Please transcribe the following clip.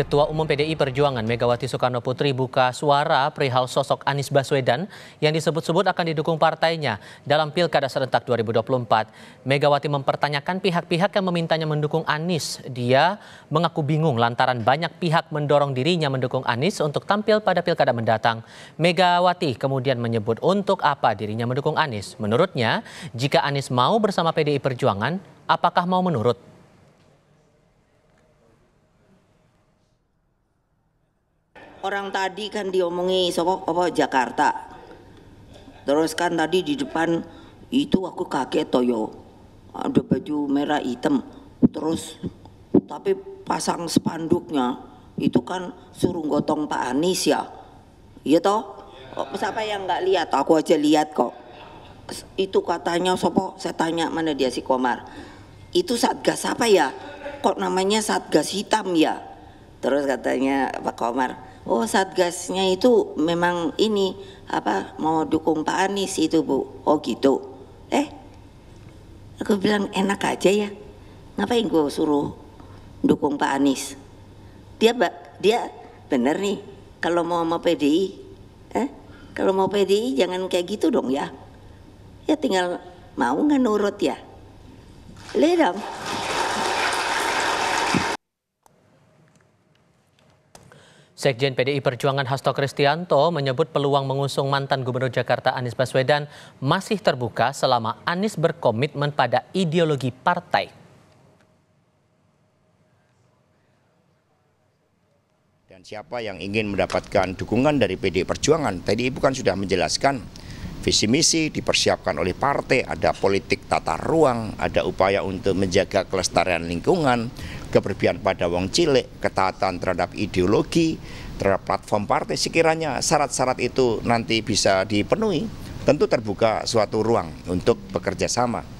Ketua Umum PDI Perjuangan Megawati Soekarno Putri buka suara perihal sosok Anies Baswedan yang disebut-sebut akan didukung partainya dalam Pilkada serentak 2024. Megawati mempertanyakan pihak-pihak yang memintanya mendukung Anies. Dia mengaku bingung lantaran banyak pihak mendorong dirinya mendukung Anies untuk tampil pada Pilkada mendatang. Megawati kemudian menyebut untuk apa dirinya mendukung Anies. Menurutnya, jika Anies mau bersama PDI Perjuangan, apakah mau menurut? orang tadi kan diomongi sopo apa Jakarta terus kan tadi di depan itu aku kaget toyo ada baju merah hitam terus tapi pasang spanduknya itu kan suruh gotong Pak Anies ya iya toh ya. siapa yang nggak lihat aku aja lihat kok itu katanya sopo saya tanya mana dia si Komar itu satgas apa ya kok namanya satgas hitam ya terus katanya Pak Komar Oh satgasnya itu memang ini apa mau dukung Pak Anies itu bu. Oh gitu. Eh, aku bilang enak aja ya. Ngapain gue suruh dukung Pak Anies? Dia dia bener nih kalau mau mau PDI, eh kalau mau PDI jangan kayak gitu dong ya. Ya tinggal mau nggak nurut ya. ya dong. Sekjen PDI Perjuangan Hasto Kristianto menyebut peluang mengusung mantan Gubernur Jakarta Anies Baswedan masih terbuka selama Anies berkomitmen pada ideologi partai. Dan siapa yang ingin mendapatkan dukungan dari PDI Perjuangan, tadi ibu kan sudah menjelaskan visi misi dipersiapkan oleh partai, ada politik tata ruang, ada upaya untuk menjaga kelestarian lingkungan, keberpihakan pada wong cilik, ketaatan terhadap ideologi, terhadap platform partai sekiranya syarat-syarat itu nanti bisa dipenuhi, tentu terbuka suatu ruang untuk bekerja sama.